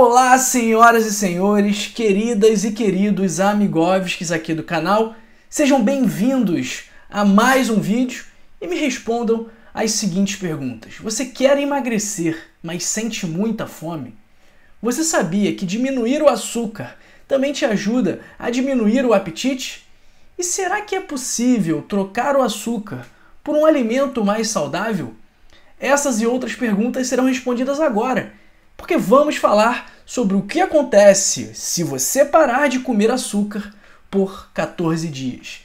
Olá, senhoras e senhores, queridas e queridos amigovskis aqui do canal. Sejam bem-vindos a mais um vídeo e me respondam as seguintes perguntas. Você quer emagrecer, mas sente muita fome? Você sabia que diminuir o açúcar também te ajuda a diminuir o apetite? E será que é possível trocar o açúcar por um alimento mais saudável? Essas e outras perguntas serão respondidas agora porque vamos falar sobre o que acontece se você parar de comer açúcar por 14 dias.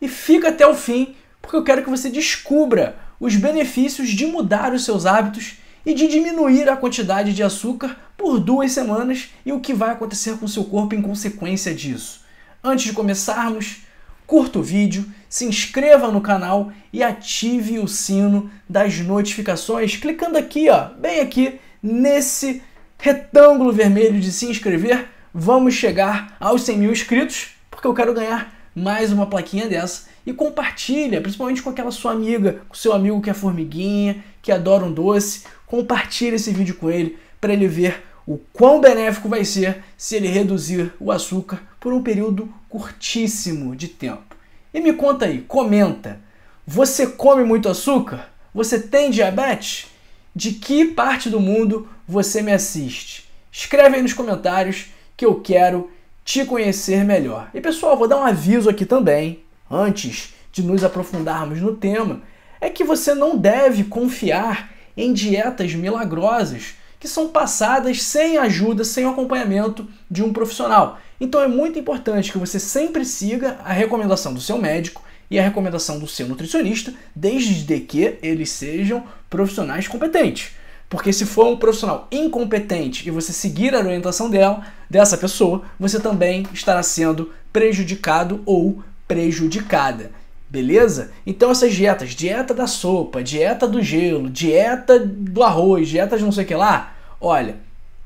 E fica até o fim, porque eu quero que você descubra os benefícios de mudar os seus hábitos e de diminuir a quantidade de açúcar por duas semanas e o que vai acontecer com seu corpo em consequência disso. Antes de começarmos, curta o vídeo, se inscreva no canal e ative o sino das notificações clicando aqui, ó, bem aqui nesse retângulo vermelho de se inscrever. Vamos chegar aos 100 mil inscritos, porque eu quero ganhar mais uma plaquinha dessa. E compartilha, principalmente com aquela sua amiga, com seu amigo que é formiguinha, que adora um doce. Compartilha esse vídeo com ele para ele ver o quão benéfico vai ser se ele reduzir o açúcar por um período curtíssimo de tempo. E me conta aí, comenta. Você come muito açúcar? Você tem diabetes? de que parte do mundo você me assiste. Escreve aí nos comentários que eu quero te conhecer melhor. E pessoal, vou dar um aviso aqui também, antes de nos aprofundarmos no tema, é que você não deve confiar em dietas milagrosas que são passadas sem ajuda, sem acompanhamento de um profissional. Então é muito importante que você sempre siga a recomendação do seu médico e a recomendação do seu nutricionista, desde que eles sejam profissionais competentes. Porque se for um profissional incompetente e você seguir a orientação dela, dessa pessoa, você também estará sendo prejudicado ou prejudicada. Beleza? Então essas dietas, dieta da sopa, dieta do gelo, dieta do arroz, dieta de não sei o que lá, olha,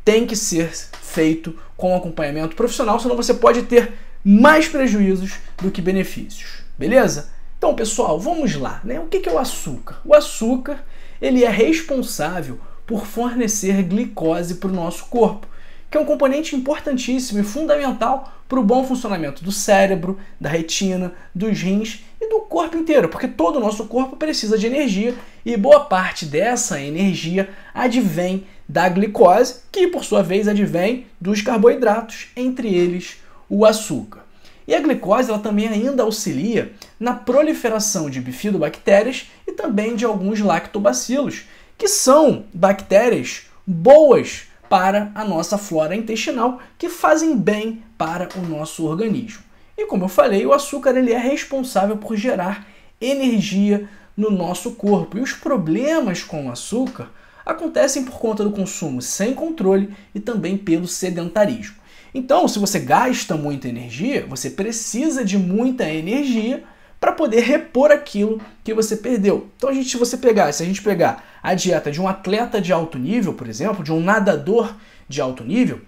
tem que ser feito com acompanhamento profissional, senão você pode ter mais prejuízos do que benefícios. Beleza? Então, pessoal, vamos lá, né? O que é o açúcar? O açúcar ele é responsável por fornecer glicose para o nosso corpo, que é um componente importantíssimo e fundamental para o bom funcionamento do cérebro, da retina, dos rins e do corpo inteiro, porque todo o nosso corpo precisa de energia e boa parte dessa energia advém da glicose, que por sua vez advém dos carboidratos, entre eles o açúcar. E a glicose ela também ainda auxilia na proliferação de bifidobactérias e também de alguns lactobacilos, que são bactérias boas para a nossa flora intestinal, que fazem bem para o nosso organismo. E como eu falei, o açúcar ele é responsável por gerar energia no nosso corpo. E os problemas com o açúcar acontecem por conta do consumo sem controle e também pelo sedentarismo. Então, se você gasta muita energia, você precisa de muita energia para poder repor aquilo que você perdeu. Então, a gente, se você pegar, se a gente pegar a dieta de um atleta de alto nível, por exemplo, de um nadador de alto nível,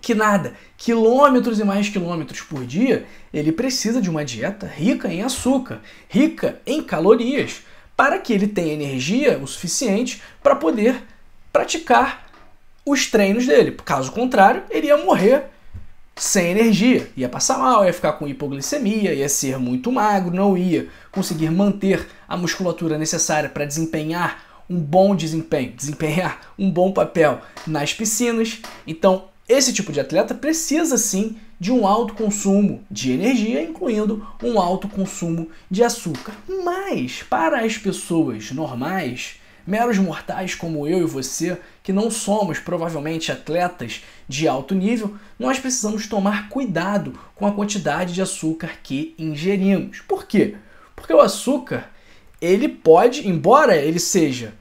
que nada quilômetros e mais quilômetros por dia, ele precisa de uma dieta rica em açúcar, rica em calorias, para que ele tenha energia o suficiente para poder praticar os treinos dele. Caso contrário, ele ia morrer sem energia. Ia passar mal, ia ficar com hipoglicemia, ia ser muito magro, não ia conseguir manter a musculatura necessária para desempenhar um bom desempenho, desempenhar um bom papel nas piscinas. Então, esse tipo de atleta precisa sim de um alto consumo de energia, incluindo um alto consumo de açúcar. Mas, para as pessoas normais, meros mortais como eu e você, que não somos provavelmente atletas de alto nível, nós precisamos tomar cuidado com a quantidade de açúcar que ingerimos. Por quê? Porque o açúcar, ele pode, embora ele seja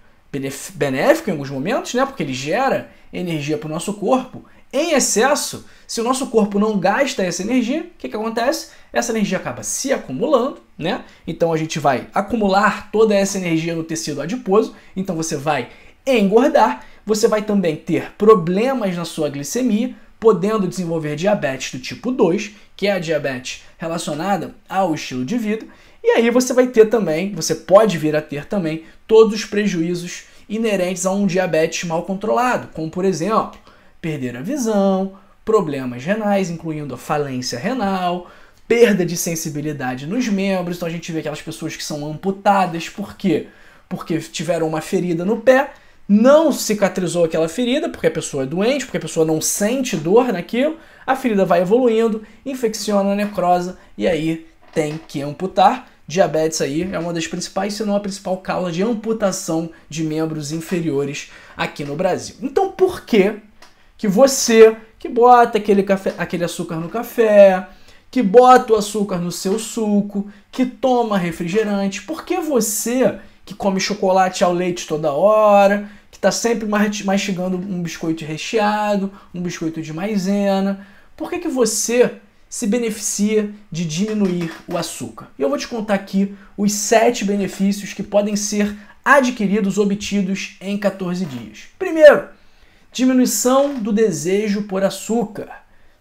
benéfico em alguns momentos, né, porque ele gera energia para o nosso corpo, em excesso, se o nosso corpo não gasta essa energia, o que, que acontece? Essa energia acaba se acumulando, né? Então a gente vai acumular toda essa energia no tecido adiposo, então você vai engordar, você vai também ter problemas na sua glicemia, podendo desenvolver diabetes do tipo 2, que é a diabetes relacionada ao estilo de vida, e aí você vai ter também, você pode vir a ter também todos os prejuízos inerentes a um diabetes mal controlado, como por exemplo, perder a visão, problemas renais, incluindo a falência renal, perda de sensibilidade nos membros. Então a gente vê aquelas pessoas que são amputadas, por quê? Porque tiveram uma ferida no pé, não cicatrizou aquela ferida, porque a pessoa é doente, porque a pessoa não sente dor naquilo, a ferida vai evoluindo, infecciona, necrosa e aí tem que amputar. Diabetes aí é uma das principais, se não a principal causa de amputação de membros inferiores aqui no Brasil. Então por que que você que bota aquele, café, aquele açúcar no café, que bota o açúcar no seu suco, que toma refrigerante, porque você que come chocolate ao leite toda hora, que está sempre mastigando um biscoito recheado, um biscoito de maisena, por que, que você se beneficia de diminuir o açúcar? E eu vou te contar aqui os sete benefícios que podem ser adquiridos, obtidos em 14 dias. Primeiro, diminuição do desejo por açúcar.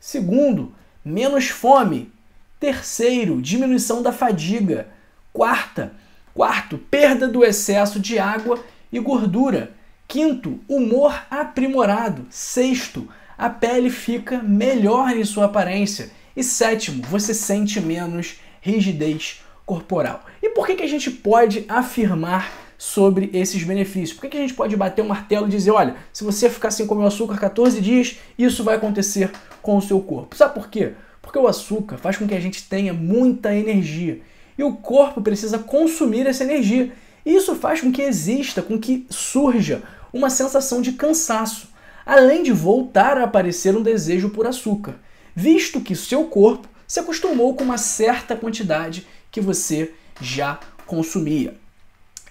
Segundo, menos fome. Terceiro, diminuição da fadiga. Quarta, quarto, perda do excesso de água e gordura. Quinto, humor aprimorado. Sexto, a pele fica melhor em sua aparência. E sétimo, você sente menos rigidez corporal. E por que, que a gente pode afirmar sobre esses benefícios. Por que, que a gente pode bater o um martelo e dizer, olha, se você ficar sem comer o açúcar 14 dias, isso vai acontecer com o seu corpo? Sabe por quê? Porque o açúcar faz com que a gente tenha muita energia e o corpo precisa consumir essa energia. E isso faz com que exista, com que surja uma sensação de cansaço, além de voltar a aparecer um desejo por açúcar, visto que seu corpo se acostumou com uma certa quantidade que você já consumia.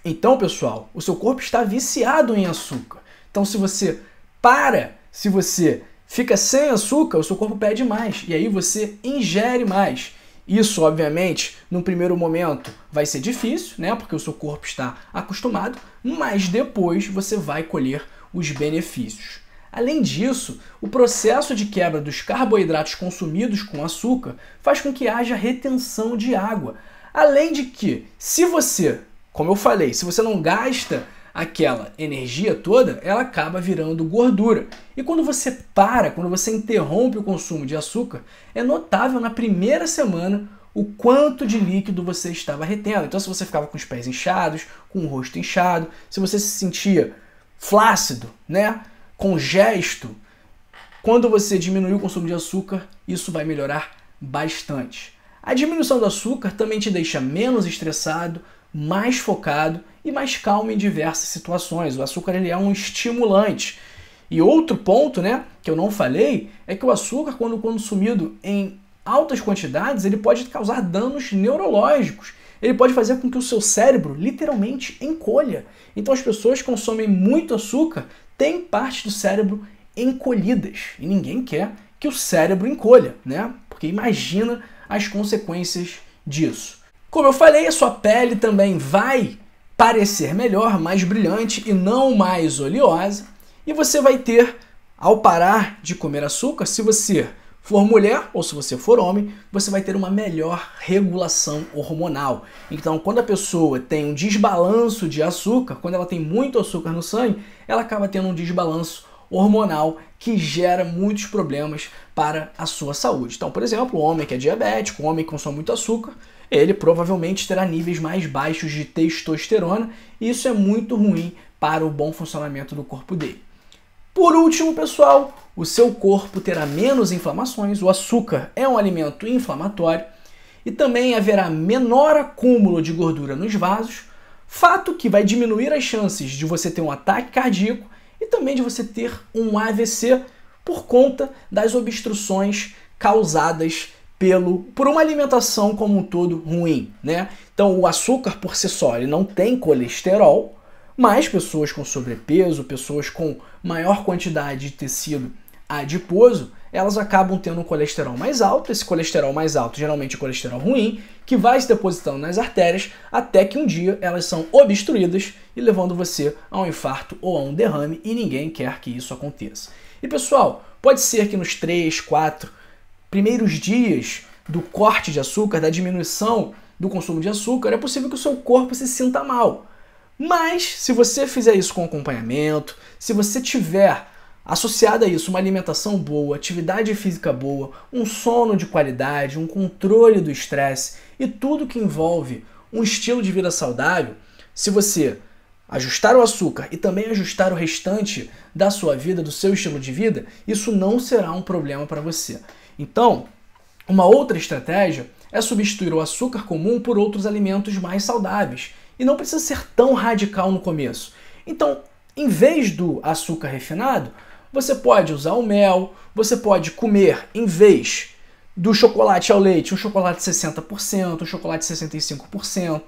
Então, pessoal, o seu corpo está viciado em açúcar. Então, se você para, se você fica sem açúcar, o seu corpo pede mais e aí você ingere mais. Isso, obviamente, no primeiro momento vai ser difícil, né? Porque o seu corpo está acostumado, mas depois você vai colher os benefícios. Além disso, o processo de quebra dos carboidratos consumidos com açúcar faz com que haja retenção de água. Além de que, se você como eu falei, se você não gasta aquela energia toda, ela acaba virando gordura. E quando você para, quando você interrompe o consumo de açúcar, é notável na primeira semana o quanto de líquido você estava retendo. Então, se você ficava com os pés inchados, com o rosto inchado, se você se sentia flácido, né, com gesto, quando você diminuiu o consumo de açúcar, isso vai melhorar bastante. A diminuição do açúcar também te deixa menos estressado, mais focado e mais calmo em diversas situações. O açúcar ele é um estimulante. E outro ponto, né, que eu não falei, é que o açúcar quando consumido em altas quantidades, ele pode causar danos neurológicos. Ele pode fazer com que o seu cérebro literalmente encolha. Então as pessoas que consomem muito açúcar têm partes do cérebro encolhidas e ninguém quer que o cérebro encolha, né? Porque imagina as consequências disso. Como eu falei, a sua pele também vai parecer melhor, mais brilhante e não mais oleosa. E você vai ter, ao parar de comer açúcar, se você for mulher ou se você for homem, você vai ter uma melhor regulação hormonal. Então, quando a pessoa tem um desbalanço de açúcar, quando ela tem muito açúcar no sangue, ela acaba tendo um desbalanço hormonal que gera muitos problemas para a sua saúde. Então, por exemplo, o homem que é diabético, o homem que consome muito açúcar, ele provavelmente terá níveis mais baixos de testosterona, e isso é muito ruim para o bom funcionamento do corpo dele. Por último, pessoal, o seu corpo terá menos inflamações, o açúcar é um alimento inflamatório e também haverá menor acúmulo de gordura nos vasos, fato que vai diminuir as chances de você ter um ataque cardíaco também de você ter um AVC por conta das obstruções causadas pelo por uma alimentação como um todo ruim, né? Então o açúcar por si só ele não tem colesterol, mas pessoas com sobrepeso, pessoas com maior quantidade de tecido adiposo, elas acabam tendo um colesterol mais alto, esse colesterol mais alto geralmente é colesterol ruim, que vai se depositando nas artérias até que um dia elas são obstruídas e levando você a um infarto ou a um derrame e ninguém quer que isso aconteça. E pessoal, pode ser que nos 3, 4 primeiros dias do corte de açúcar, da diminuição do consumo de açúcar, é possível que o seu corpo se sinta mal. Mas se você fizer isso com acompanhamento, se você tiver Associada a isso, uma alimentação boa, atividade física boa, um sono de qualidade, um controle do estresse e tudo que envolve um estilo de vida saudável, se você ajustar o açúcar e também ajustar o restante da sua vida, do seu estilo de vida, isso não será um problema para você. Então, uma outra estratégia é substituir o açúcar comum por outros alimentos mais saudáveis. E não precisa ser tão radical no começo. Então, em vez do açúcar refinado, você pode usar o mel, você pode comer em vez do chocolate ao leite, um chocolate 60%, um chocolate 65%.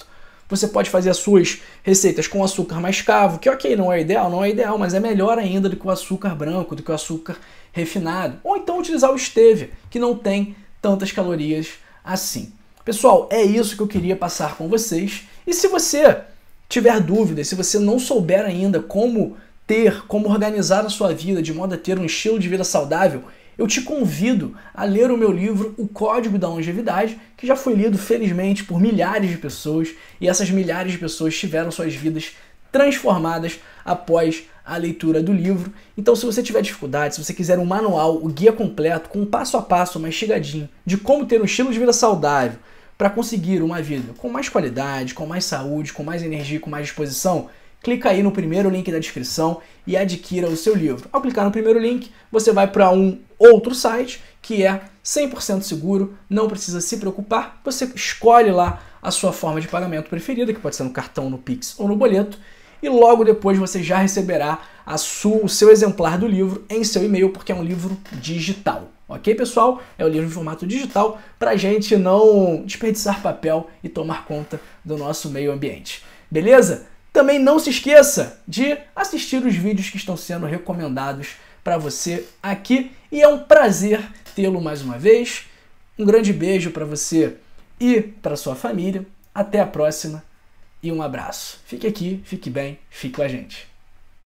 Você pode fazer as suas receitas com açúcar mais cavo, que ok, não é ideal, não é ideal, mas é melhor ainda do que o açúcar branco, do que o açúcar refinado. Ou então utilizar o stevia, que não tem tantas calorias assim. Pessoal, é isso que eu queria passar com vocês. E se você tiver dúvidas, se você não souber ainda como ter como organizar a sua vida de modo a ter um estilo de vida saudável, eu te convido a ler o meu livro O Código da Longevidade, que já foi lido felizmente por milhares de pessoas e essas milhares de pessoas tiveram suas vidas transformadas após a leitura do livro. Então, se você tiver dificuldade, se você quiser um manual, o um guia completo, com um passo a passo mais chegadinho de como ter um estilo de vida saudável para conseguir uma vida com mais qualidade, com mais saúde, com mais energia, com mais disposição, clica aí no primeiro link da descrição e adquira o seu livro. Ao clicar no primeiro link, você vai para um outro site que é 100% seguro, não precisa se preocupar. Você escolhe lá a sua forma de pagamento preferida, que pode ser no cartão, no Pix ou no boleto, e logo depois você já receberá sua, o seu exemplar do livro em seu e-mail, porque é um livro digital. Ok, pessoal? É o livro em formato digital para a gente não desperdiçar papel e tomar conta do nosso meio ambiente. Beleza? Também não se esqueça de assistir os vídeos que estão sendo recomendados para você aqui e é um prazer tê-lo mais uma vez. Um grande beijo para você e para sua família. Até a próxima e um abraço. Fique aqui, fique bem, fique com a gente.